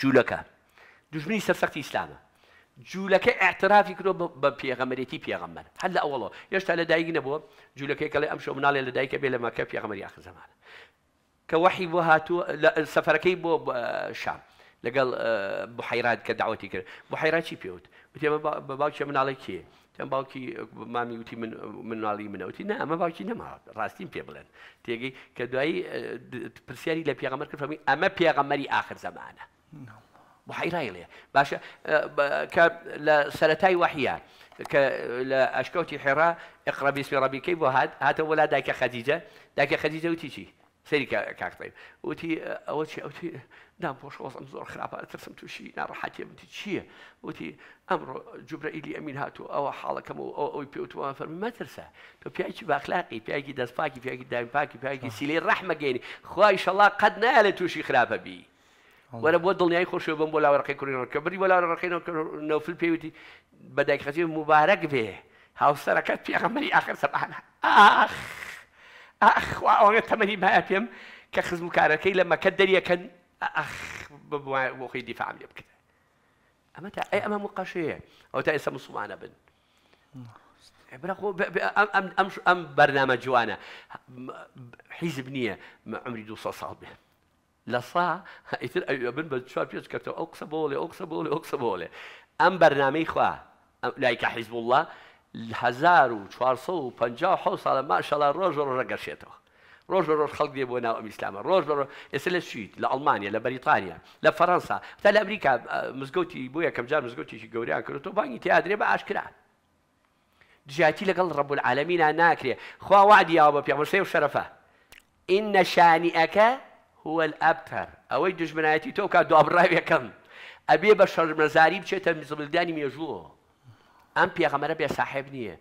جوولەکە دژمنی سەرسەختی ئیسلامە جوولەکە ئاعترافی کرۆ بە پێغەمەرێتی پێغەمەر هەل لە ئەوڵۆ هێشتا لە دایک نەبووە جوولەکەی کەڵێ ئەم شە مناڵێ لە دایکە بێ لە مەکە پێغەمەری ئاخر زمانە کە وەحی بۆ هاتووە سەفەرەکەی بۆ شام لەگەڵ بحیرات کە داوەتی کرد بحیرات چی پێوت وتی بە باوکێ مناڵی کێ تەم باوکی مامی وتی مناڵی منەوتی نە ئەمە باوکی نەما ڕاستیم پێ بڵێن بلن کە دوایی پرسیاری لە کرد فەمی ئەمە پێغەمەری بحيرة إليه باشا آه، ك لسلتاي وحيا ك لأشكوتي حرا اقرأ باسم ربي كيف وهاد هات ولا دايك خديجة دايك خديجة وتي شيء سيري ك كاك طيب وتي آه، وتي وتي نعم بوش وصل زور خرابة ترسم تشي نارحات نعم، يا متي شيء وتي أمر جبرائيل أمين هاتو أو حالك مو أو أو بيو تو ما ترسى تو في أي شيء أخلاقي في أي شيء دس باقي في أي شيء دايم باقي في أي شيء سيل الرحمة جيني خوا إن شاء الله قد نال تشي خرابة بي ولا بۆ دڵنیای خۆشەوە بم بۆ لاوەڕقی کوڕینەوە کە بری بۆ لاوەڕقینەوەفل پێوتی بەدایک خەتی مبارەک بێ هاوسەرەکەت پێغەمەری آخر سەبحانە ئاخ ئاخوا ئەوەنە تەمەنی مایە پێم کە خزم کارەکەی لە مەکە دەریەکەن ئەخ بۆ خۆی دیفاام لێ بکرێت ئەمە تا ئەی إيه، ئەمە مقاشەیە ئەو تا ئێستا مسلمانە بن. ئەم بەرنامە جوانە حیزب نییە عمری دو سا ساڵ بێن. لە ئیتر بن بە چوار پێچ کردەوە ئەو قسە بۆڵێ ئەو قسە بۆڵێ ئەو قسە بۆڵێ ئەم بەرنمەی خوا لایکە حیزب الله 1950 ساڵە ماشەڵە ڕۆژ ڕۆژە گەشێتەوە ڕۆژ ڕۆژ خەڵک دێ بۆ ناو ئیسلامە ڕۆژ ڕۆژ ئێستا لە سوید لە ئەڵمانیا لە بەریتانیا لە فەەنسا تا لە ئەمریکا مزگەوتی بۆ آن جار مزگەوتیشی گەوریان کردەوە ادري با بە ئاشکرا جیاتی لەگەڵ ڕەبول العالمینا ناکرێ خوا وعدیەوە يا ابو و شەرەفە ئین نەشانی هو الأبتر من ايتي توكا دو ابراهيم يكم ابي بشر شەرمەزاری بچێتە میزبلدانی مێژووە ئەم ام بي ساحب بي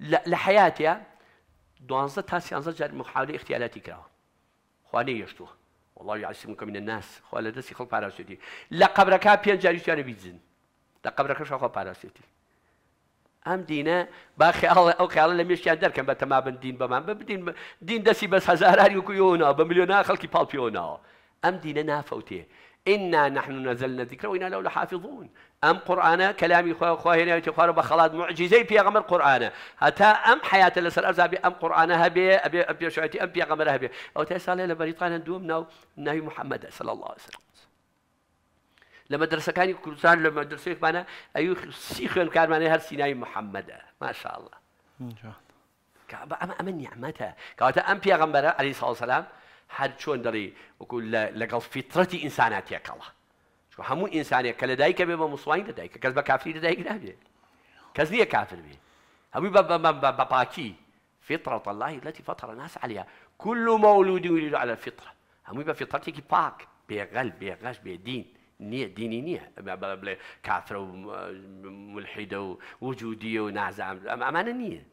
لە حیاتە دوانزە تا سیانزە جار محاولة اختيالاتي كرا خواني يشتو والله يعصمك من الناس خو لدسي خو باراسيتي لا قبرك بيان جاريشان بيزن لا قبرك شو خو باراسيتي ام دینه با او خیال لە مێشیان در بە تەما بن دین بەمان بە بدین دین دەسی بەس هەزاراری وکویۆنا بە ملیۆنا خەڵکی ام دینه دینە فوتی إنا نحن نزلنا الذكر وإنا له لحافظون أم قرآن كلامي خوا خوا هنا يتخوار بخلاد معجزي في غمر قرآن هتا أم حياة الاسر أرزابي أم قرآن هبي أبي أبي شعتي أم في غمر هبي أو تسأل إلى بريطان دوم ناو نبي محمد صلى الله عليه وسلم لما درس درسكاني كردستان لما درسيك معنا أيو سيخ كان معنا هر سيناي محمد ما شاء الله كعب أما أما نعمته كعبته أم في غمرة عليه الصلاة والسلام حد شو ندري وكل لقال فطرة إنسانات يا كلا شو همو إنسانية كلا دايك بيبا مصوين دايك كذا بكافري دايك نبي كذا نية كافر بي هم بب بب بب بباكي فطرة الله التي فطر الناس عليها كل مولود يولد على الفطرة هم يبقى فطرتك باك بيغل بيغش دين نية ديني نية بلا بلا كعثرة وملحدة ووجودية ونازعة أما أنا نية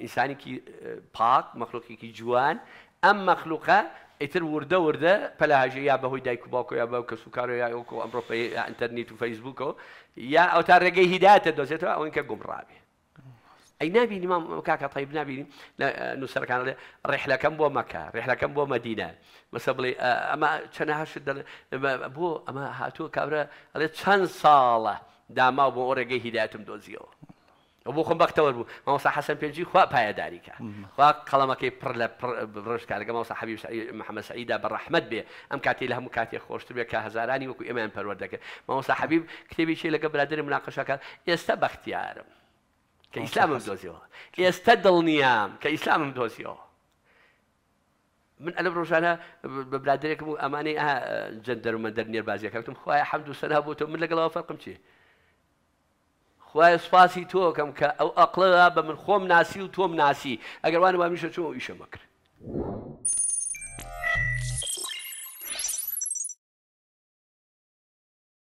إنسان كي باك مخلوق كي جوان أم مخلوقة اتر ورده ورده پلاهجه هاجي يا بهو دایکو باکو يا بهو كسوكارو يا أوكو اوکو امرو په انټرنیټ او فیسبوک او تارجي هداية دوزيتو أو إنك اون کې ئەی طيب نبي آه، نسرك على رحله كم بو مكه رحله كم بو مدينه مەسە آه، اما كان هاشد بو اما هاتو كابرا على كم ساڵە داما بۆ ئۆرەگەی هیداتم دۆزیەوە. بۆ خۆم بو ما ماوەسا حسن بيجي خوا داريكا خوا قەڵەمەکەی پڕ لە ڕژکارەکە ماوەسا حەبی محەمەسەعیدا بەڕەحمەد بێ ئەم ام كاتي هەموو کاتێک خۆشتر بێ کە وكو امام ئێمان ما ماوەسا حبيب كتبي چی لەگە برادری مناقشه ئێستا يستبختيارم کە دوزيو دۆزیەوە ئێستا دڵنیام کە ئیسلامم دۆزیەوە من ئەلم ڕۆژانە بە برادێکم و ئەمانەی آه، جەندەرمە دەرنێر بازیەکەوتم خخوایە حەمد و سەنا بۆ من لەگەڵەوە فەرقم چی خخوایە سپاسی تو کە ئەو ئەقلە من خۆم ناسی و تۆم ناسی ئەگەر وانە با میشە چۆ ئیشەمە